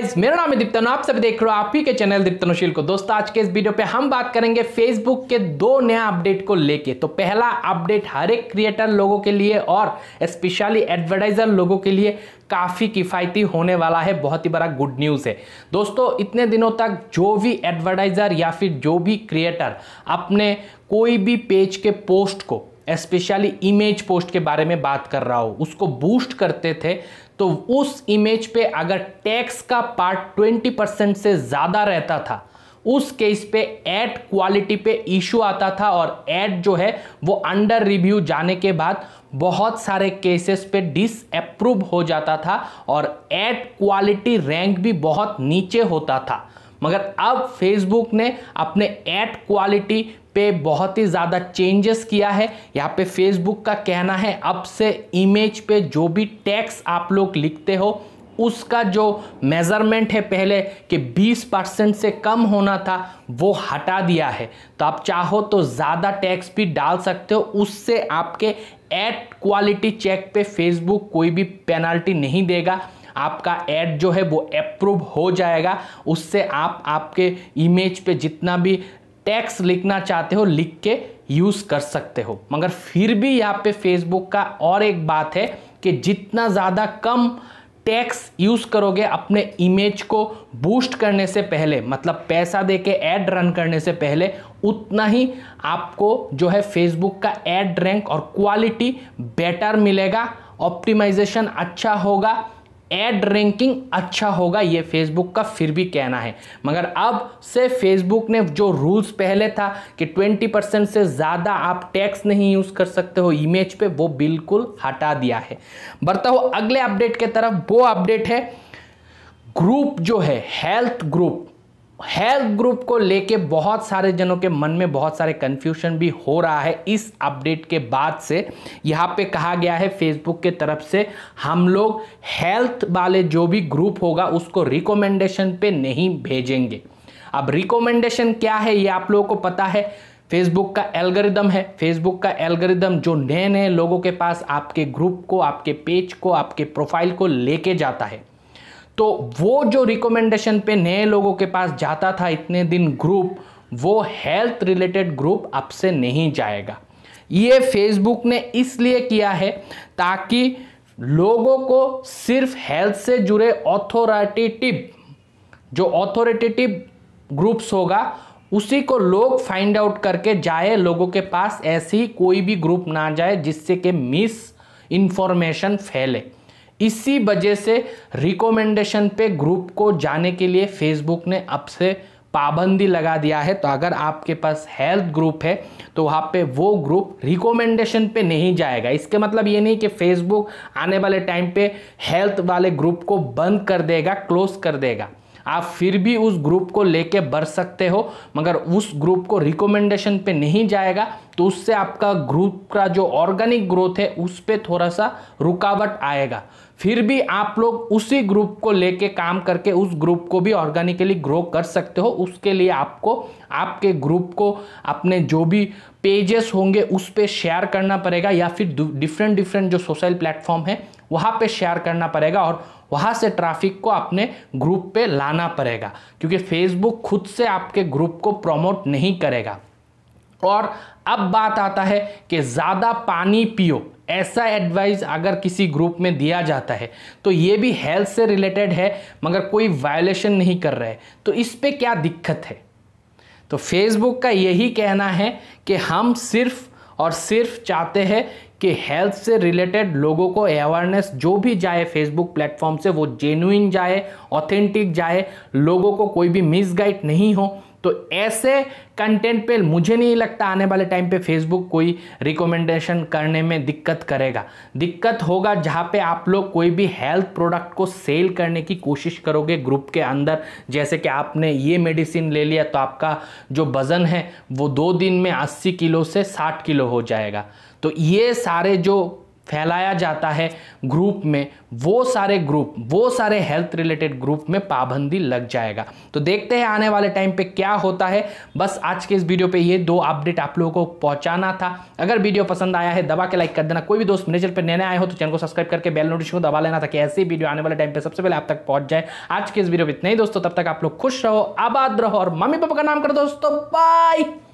guys मेरा नाम है दीप्तन आप सभी देख रहे हो आप ही के चैनल दीप्तनुशील को दोस्तों आज के इस वीडियो पे हम बात करेंगे फेसबुक के दो नया अपडेट को लेके तो पहला अपडेट हर एक क्रिएटर लोगों के लिए और स्पेशली एडवर्टाइजर लोगों के लिए काफ़ी किफ़ायती होने वाला है बहुत ही बड़ा गुड न्यूज़ है दोस्तों इतने दिनों तक जो भी एडवर्टाइज़र या फिर जो भी क्रिएटर अपने कोई भी पेज के पोस्ट को स्पेशली इमेज पोस्ट के बारे में बात कर रहा हो उसको बूस्ट करते थे तो उस इमेज पे अगर टैक्स का पार्ट 20 परसेंट से ज़्यादा रहता था उस केस पे एड क्वालिटी पे इशू आता था और एड जो है वो अंडर रिव्यू जाने के बाद बहुत सारे केसेस पे डिसअप्रूव हो जाता था और एड क्वालिटी रैंक भी बहुत नीचे होता था मगर अब फेसबुक ने अपने एड क्वालिटी पे बहुत ही ज़्यादा चेंजेस किया है यहाँ पे फेसबुक का कहना है अब से इमेज पे जो भी टैक्स आप लोग लिखते हो उसका जो मेज़रमेंट है पहले कि 20 परसेंट से कम होना था वो हटा दिया है तो आप चाहो तो ज़्यादा टैक्स भी डाल सकते हो उससे आपके एड क्वालिटी चेक पे फेसबुक कोई भी पेनल्टी नहीं देगा आपका ऐड जो है वो अप्रूव हो जाएगा उससे आप आपके इमेज पे जितना भी टैक्स लिखना चाहते हो लिख के यूज़ कर सकते हो मगर फिर भी यहाँ पे फेसबुक का और एक बात है कि जितना ज़्यादा कम टैक्स यूज़ करोगे अपने इमेज को बूस्ट करने से पहले मतलब पैसा दे के एड रन करने से पहले उतना ही आपको जो है फेसबुक का एड रैंक और क्वालिटी बेटर मिलेगा ऑप्टिमाइजेशन अच्छा होगा एड रैंकिंग अच्छा होगा ये फेसबुक का फिर भी कहना है मगर अब से फेसबुक ने जो रूल्स पहले था कि 20 परसेंट से ज़्यादा आप टैक्स नहीं यूज़ कर सकते हो इमेज पे वो बिल्कुल हटा दिया है बढ़ता हो अगले अपडेट के तरफ वो अपडेट है ग्रुप जो है हेल्थ ग्रुप हेल्थ ग्रुप को लेके बहुत सारे जनों के मन में बहुत सारे कन्फ्यूशन भी हो रहा है इस अपडेट के बाद से यहाँ पे कहा गया है फेसबुक के तरफ से हम लोग हेल्थ वाले जो भी ग्रुप होगा उसको रिकमेंडेशन पे नहीं भेजेंगे अब रिकमेंडेशन क्या है ये आप लोगों को पता है फेसबुक का एल्गोरिदम है फेसबुक का एल्गोरिदम जो नए नए लोगों के पास आपके ग्रुप को आपके पेज को आपके प्रोफाइल को लेके जाता है तो वो जो रिकमेंडेशन पे नए लोगों के पास जाता था इतने दिन ग्रुप वो हेल्थ रिलेटेड ग्रुप आपसे नहीं जाएगा ये फेसबुक ने इसलिए किया है ताकि लोगों को सिर्फ हेल्थ से जुड़े ऑथोरेटेटिव जो ऑथोरेटेटिव ग्रुप्स होगा उसी को लोग फाइंड आउट करके जाए लोगों के पास ऐसी कोई भी ग्रुप ना जाए जिससे कि मिस इन्फॉर्मेशन फैले इसी वजह से रिकमेंडेशन पे ग्रुप को जाने के लिए फेसबुक ने अब से पाबंदी लगा दिया है तो अगर आपके पास हेल्थ ग्रुप है तो वहाँ पे वो ग्रुप रिकमेंडेशन पे नहीं जाएगा इसके मतलब ये नहीं कि फेसबुक आने वाले टाइम पे हेल्थ वाले ग्रुप को बंद कर देगा क्लोज कर देगा आप फिर भी उस ग्रुप को लेके बढ़ सकते हो मगर उस ग्रुप को रिकमेंडेशन पे नहीं जाएगा तो उससे आपका ग्रुप का जो ऑर्गेनिक ग्रोथ है उस पर थोड़ा सा रुकावट आएगा फिर भी आप लोग उसी ग्रुप को लेके काम करके उस ग्रुप को भी ऑर्गेनिकली ग्रो कर सकते हो उसके लिए आपको आपके ग्रुप को अपने जो भी पेजेस होंगे उस पर शेयर करना पड़ेगा या फिर डिफरेंट डिफरेंट जो सोशल प्लेटफॉर्म है वहाँ पे शेयर करना पड़ेगा और वहाँ से ट्रैफिक को अपने ग्रुप पे लाना पड़ेगा क्योंकि फेसबुक खुद से आपके ग्रुप को प्रमोट नहीं करेगा और अब बात आता है कि ज़्यादा पानी पियो ऐसा एडवाइस अगर किसी ग्रुप में दिया जाता है तो ये भी हेल्थ से रिलेटेड है मगर कोई वायोलेशन नहीं कर रहे तो इस पर क्या दिक्कत है तो फेसबुक का यही कहना है कि हम सिर्फ़ और सिर्फ चाहते हैं कि हेल्थ से रिलेटेड लोगों को अवेयरनेस जो भी जाए फेसबुक प्लेटफॉर्म से वो जेन्यून जाए ऑथेंटिक जाए लोगों को कोई भी मिसगाइड नहीं हो तो ऐसे कंटेंट पे मुझे नहीं लगता आने वाले टाइम पे फेसबुक कोई रिकमेंडेशन करने में दिक्कत करेगा दिक्कत होगा जहाँ पे आप लोग कोई भी हेल्थ प्रोडक्ट को सेल करने की कोशिश करोगे ग्रुप के अंदर जैसे कि आपने ये मेडिसिन ले लिया तो आपका जो वज़न है वो दो दिन में अस्सी किलो से साठ किलो हो जाएगा तो ये सारे जो फैलाया जाता है ग्रुप में वो सारे ग्रुप वो सारे हेल्थ रिलेटेड ग्रुप में पाबंदी लग जाएगा तो देखते हैं आने वाले टाइम पे क्या होता है बस आज के इस वीडियो पे ये दो अपडेट आप लोगों को पहुंचाना था अगर वीडियो पसंद आया है दबा के लाइक कर देना कोई भी दोस्त मेरे चैनल पर नए आए हो तो चैनल को सब्सक्राइब करके बेल नोटिफिकेशन को दबा लेना कि ऐसे वीडियो आने वाले टाइम पर सबसे पहले आप तक पहुंच जाए आज के इस वीडियो में इतने ही दोस्तों तब तक आप लोग खुश रहो आबाद रहो और मम्मी पापा का नाम करो दोस्तों बाई